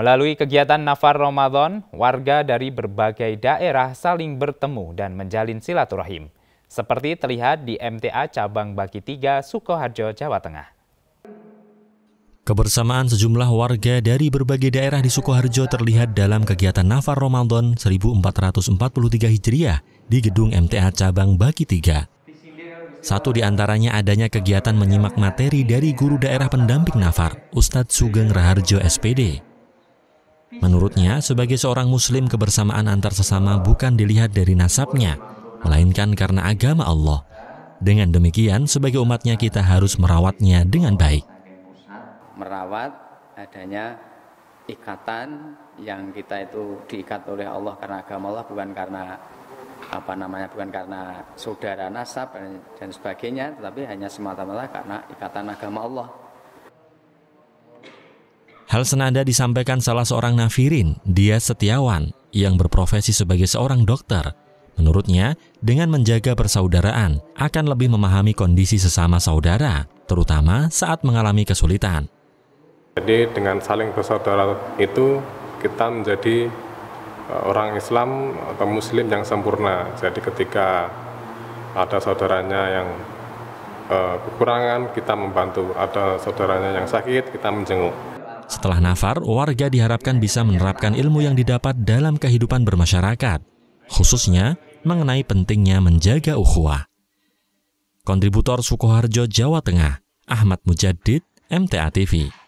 Melalui kegiatan Nafar Ramadan, warga dari berbagai daerah saling bertemu dan menjalin silaturahim. Seperti terlihat di MTA Cabang Baki 3, Sukoharjo, Jawa Tengah. Kebersamaan sejumlah warga dari berbagai daerah di Sukoharjo terlihat dalam kegiatan Nafar Ramadan 1443 Hijriah di gedung MTA Cabang Baki 3. Satu di antaranya adanya kegiatan menyimak materi dari guru daerah pendamping Nafar, Ustadz Sugeng Raharjo SPD. Menurutnya, sebagai seorang muslim kebersamaan antar sesama bukan dilihat dari nasabnya, melainkan karena agama Allah. Dengan demikian, sebagai umatnya kita harus merawatnya dengan baik. Merawat adanya ikatan yang kita itu diikat oleh Allah karena agama Allah bukan karena apa namanya bukan karena saudara nasab dan, dan sebagainya tetapi hanya semata-mata karena ikatan agama Allah Hal senada disampaikan salah seorang nafirin, dia setiawan, yang berprofesi sebagai seorang dokter. Menurutnya, dengan menjaga persaudaraan, akan lebih memahami kondisi sesama saudara, terutama saat mengalami kesulitan. Jadi dengan saling bersaudara itu, kita menjadi e, orang Islam atau Muslim yang sempurna. Jadi ketika ada saudaranya yang e, kekurangan, kita membantu. Ada saudaranya yang sakit, kita menjenguk. Setelah nafar, warga diharapkan bisa menerapkan ilmu yang didapat dalam kehidupan bermasyarakat, khususnya mengenai pentingnya menjaga ukhuwah. Kontributor Sukoharjo, Jawa Tengah, Ahmad Mujadid, MTA TV.